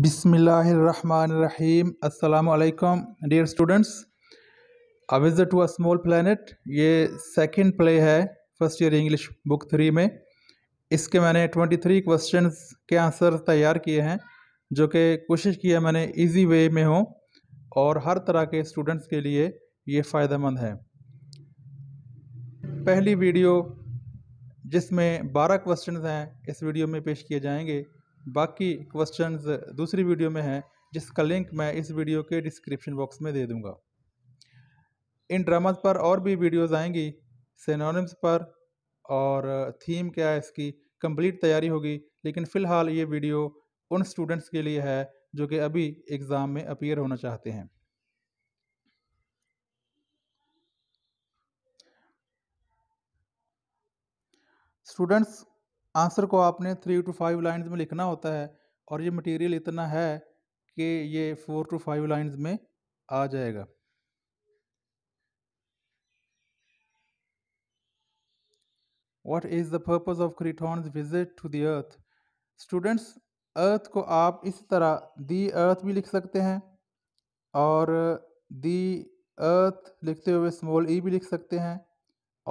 बिसमीम अल्लाम dear students a to a small planet ये सेकेंड प्ले है first year English book three में इसके मैंने ट्वेंटी थ्री क्वेश्चन के आंसर तैयार किए हैं जो कि कोशिश की है मैंने ईजी वे में हो और हर तरह के स्टूडेंट्स के लिए ये फ़ायदेमंद है पहली वीडियो जिसमें बारह क्वेश्चन हैं इस वीडियो में पेश किए जाएंगे बाकी क्वेश्चंस दूसरी वीडियो में हैं जिसका लिंक मैं इस वीडियो के डिस्क्रिप्शन बॉक्स में दे दूंगा इन ड्रामाज पर और भी वीडियोस आएंगी सेनोनिम्स पर और थीम क्या है इसकी कंप्लीट तैयारी होगी लेकिन फ़िलहाल ये वीडियो उन स्टूडेंट्स के लिए है जो कि अभी एग्ज़ाम में अपीयर होना चाहते हैं स्टूडेंट्स आंसर को आपने थ्री टू फाइव लाइंस में लिखना होता है और ये मटेरियल इतना है कि ये फोर टू फाइव लाइंस में आ जाएगा what is the purpose of Kreton's visit to the earth students earth को आप इस तरह दी अर्थ भी लिख सकते हैं और दी अर्थ लिखते हुए स्मॉल ई e भी लिख सकते हैं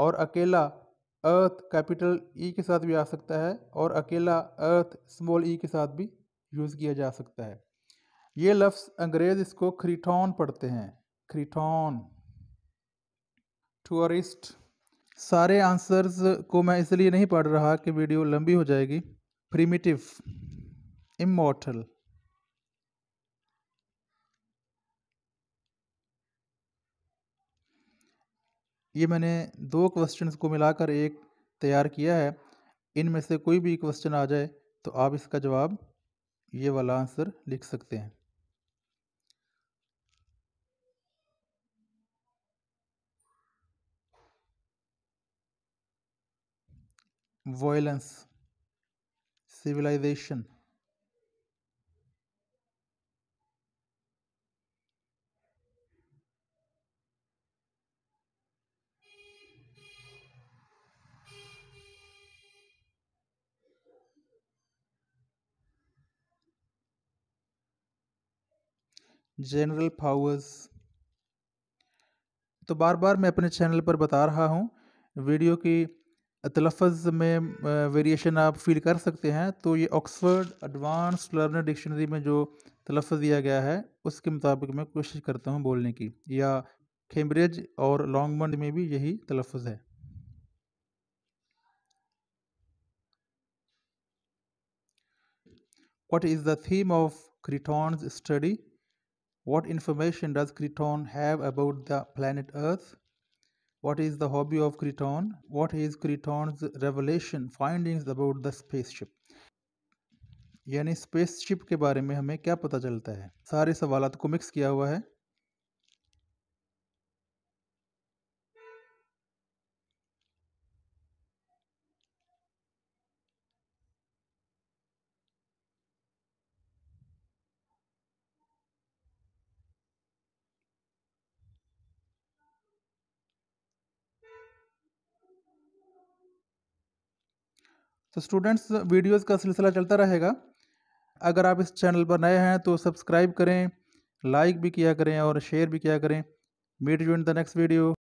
और अकेला अर्थ कैपिटल ई के साथ भी आ सकता है और अकेला अर्थ स्मॉल ई के साथ भी यूज़ किया जा सकता है ये लफ्ज़ अंग्रेज़ इसको क्रीटॉन पढ़ते हैं क्रीटॉन टूरिस्ट सारे आंसर्स को मैं इसलिए नहीं पढ़ रहा कि वीडियो लंबी हो जाएगी प्रिमिटिव इमोटल ये मैंने दो क्वेश्चन को मिलाकर एक तैयार किया है इनमें से कोई भी क्वेश्चन आ जाए तो आप इसका जवाब ये वाला आंसर लिख सकते हैं वॉयलेंस सिविलाइजेशन जनरल फावर्स तो बार बार मैं अपने चैनल पर बता रहा हूँ वीडियो की तलफ़ में वेरिएशन आप फील कर सकते हैं तो ये ऑक्सफर्ड एडवांस लर्नर डिक्शनरी में जो तलफ़ दिया गया है उसके मुताबिक मैं कोशिश करता हूँ बोलने की या कैम्ब्रिज और लॉन्गमंड में भी यही तलफ़ है what is the theme of Kreton's study What information does Creton have about the planet Earth? What is the hobby of Creton? What is Creton's revelation findings about the spaceship? यानी spaceship के बारे में हमें क्या पता चलता है सारे सवाल को मिक्स किया हुआ है तो स्टूडेंट्स वीडियोस का सिलसिला चलता रहेगा अगर आप इस चैनल पर नए हैं तो सब्सक्राइब करें लाइक भी किया करें और शेयर भी किया करें meet you in the next video